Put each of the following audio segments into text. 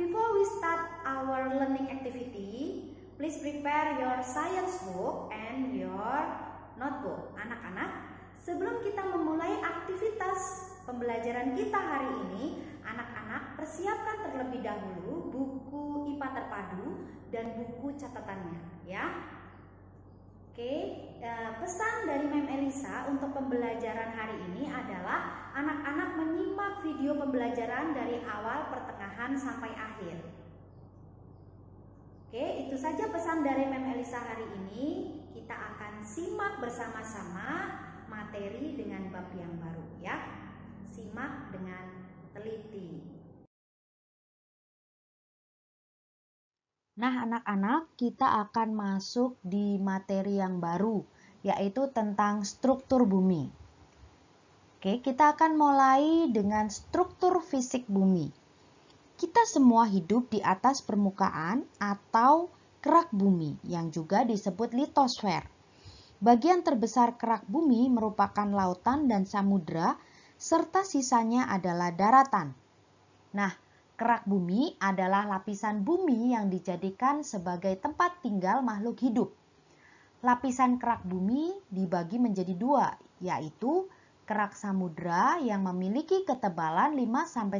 Before we start our learning activity, please prepare your science book and your notebook. Anak-anak, sebelum kita memulai aktivitas pembelajaran kita hari ini, anak-anak persiapkan terlebih dahulu buku IPA terpadu dan buku catatannya, ya. Oke, eh, pesan dari Mem Elisa untuk pembelajaran hari ini adalah anak-anak menyimak video pembelajaran dari awal, pertengahan, sampai akhir. Oke, itu saja pesan dari Mem Elisa hari ini. Kita akan simak bersama-sama materi dengan bab yang baru ya. Simak dengan teliti. Nah, anak-anak, kita akan masuk di materi yang baru, yaitu tentang struktur bumi. Oke, kita akan mulai dengan struktur fisik bumi. Kita semua hidup di atas permukaan atau kerak bumi yang juga disebut litosfer. Bagian terbesar kerak bumi merupakan lautan dan samudra serta sisanya adalah daratan. Nah, kerak bumi adalah lapisan bumi yang dijadikan sebagai tempat tinggal makhluk hidup. Lapisan kerak bumi dibagi menjadi dua, yaitu kerak samudra yang memiliki ketebalan 5-10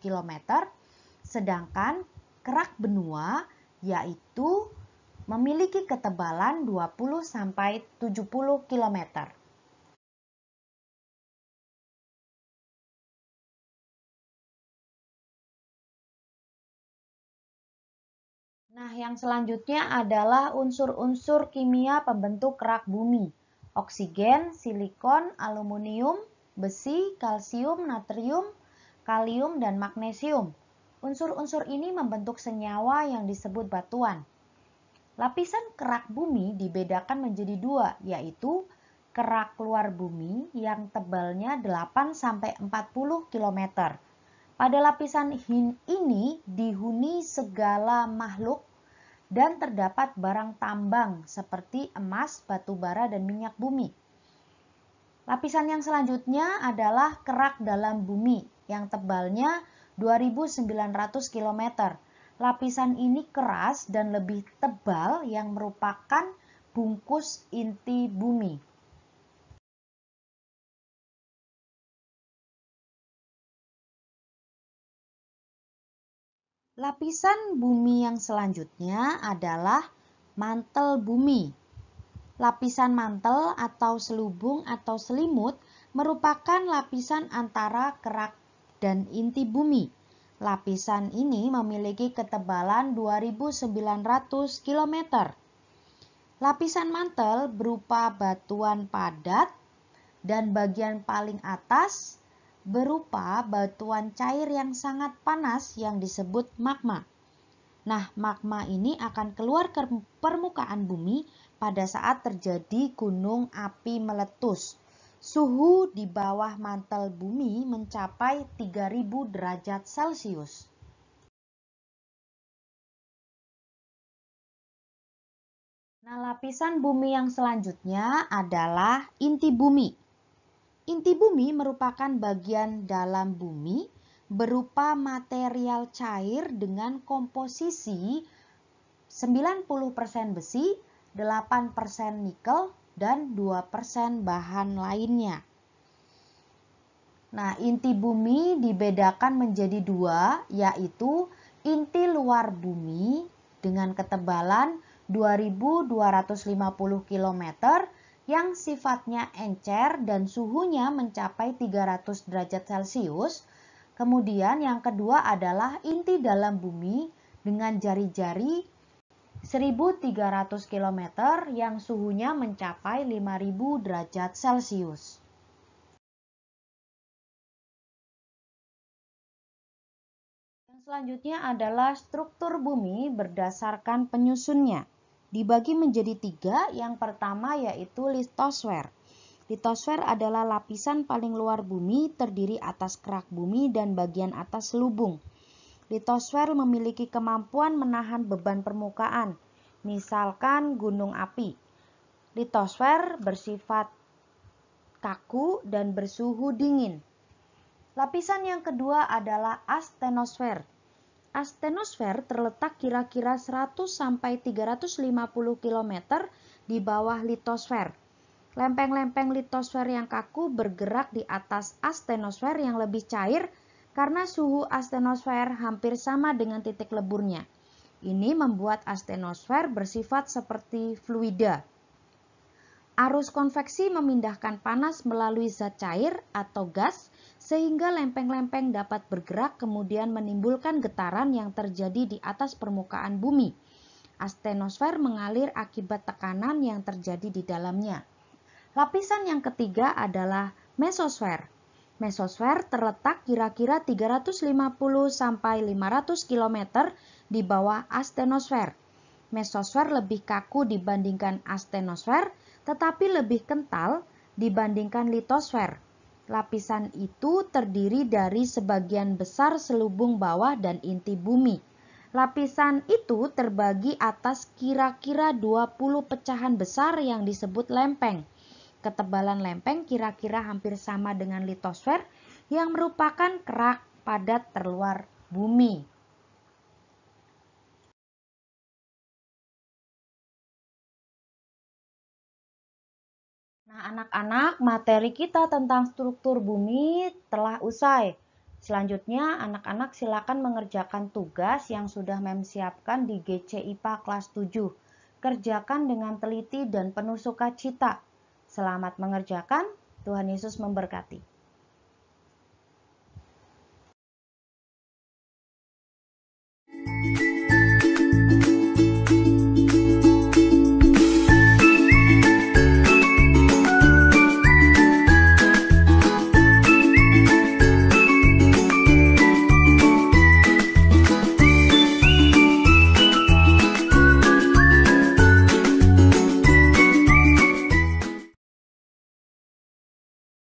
km, sedangkan kerak benua yaitu memiliki ketebalan 20-70 km. Nah, yang selanjutnya adalah unsur-unsur kimia pembentuk kerak bumi oksigen, silikon, aluminium, besi, kalsium, natrium, kalium, dan magnesium. Unsur-unsur ini membentuk senyawa yang disebut batuan. Lapisan kerak bumi dibedakan menjadi dua, yaitu kerak luar bumi yang tebalnya 8-40 km. Pada lapisan ini dihuni segala makhluk dan terdapat barang tambang seperti emas, batu bara, dan minyak bumi. Lapisan yang selanjutnya adalah kerak dalam bumi yang tebalnya 2900 km. Lapisan ini keras dan lebih tebal yang merupakan bungkus inti bumi. Lapisan bumi yang selanjutnya adalah mantel bumi. Lapisan mantel atau selubung atau selimut merupakan lapisan antara kerak dan inti bumi. Lapisan ini memiliki ketebalan 2900 km. Lapisan mantel berupa batuan padat dan bagian paling atas berupa batuan cair yang sangat panas yang disebut magma. Nah, magma ini akan keluar ke permukaan bumi pada saat terjadi gunung api meletus. Suhu di bawah mantel bumi mencapai 3000 derajat Celcius. Nah, lapisan bumi yang selanjutnya adalah inti bumi. Inti bumi merupakan bagian dalam bumi berupa material cair dengan komposisi 90% besi, 8% nikel, dan 2% bahan lainnya. Nah, inti bumi dibedakan menjadi dua, yaitu inti luar bumi dengan ketebalan 2250 km yang sifatnya encer dan suhunya mencapai 300 derajat Celcius. Kemudian yang kedua adalah inti dalam bumi dengan jari-jari 1300 km yang suhunya mencapai 5000 derajat Celcius. Yang selanjutnya adalah struktur bumi berdasarkan penyusunnya dibagi menjadi tiga. Yang pertama yaitu litosfer. Litosfer adalah lapisan paling luar bumi terdiri atas kerak bumi dan bagian atas lubung. Litosfer memiliki kemampuan menahan beban permukaan, misalkan gunung api. Litosfer bersifat kaku dan bersuhu dingin. Lapisan yang kedua adalah astenosfer astenosfer terletak kira-kira 100 sampai 350 km di bawah litosfer. Lempeng-lempeng litosfer yang kaku bergerak di atas astenosfer yang lebih cair karena suhu astenosfer hampir sama dengan titik leburnya. Ini membuat astenosfer bersifat seperti fluida. Arus konveksi memindahkan panas melalui zat cair atau gas sehingga lempeng-lempeng dapat bergerak kemudian menimbulkan getaran yang terjadi di atas permukaan bumi. Astenosfer mengalir akibat tekanan yang terjadi di dalamnya. Lapisan yang ketiga adalah mesosfer. Mesosfer terletak kira-kira 350 500 km di bawah astenosfer. Mesosfer lebih kaku dibandingkan astenosfer, tetapi lebih kental dibandingkan litosfer. Lapisan itu terdiri dari sebagian besar selubung bawah dan inti bumi. Lapisan itu terbagi atas kira-kira 20 pecahan besar yang disebut lempeng. Ketebalan lempeng kira-kira hampir sama dengan litosfer yang merupakan kerak padat terluar bumi. Nah, anak-anak, materi kita tentang struktur bumi telah usai. Selanjutnya, anak-anak silakan mengerjakan tugas yang sudah Mem siapkan di GC IPA kelas 7. Kerjakan dengan teliti dan penuh sukacita. Selamat mengerjakan, Tuhan Yesus memberkati.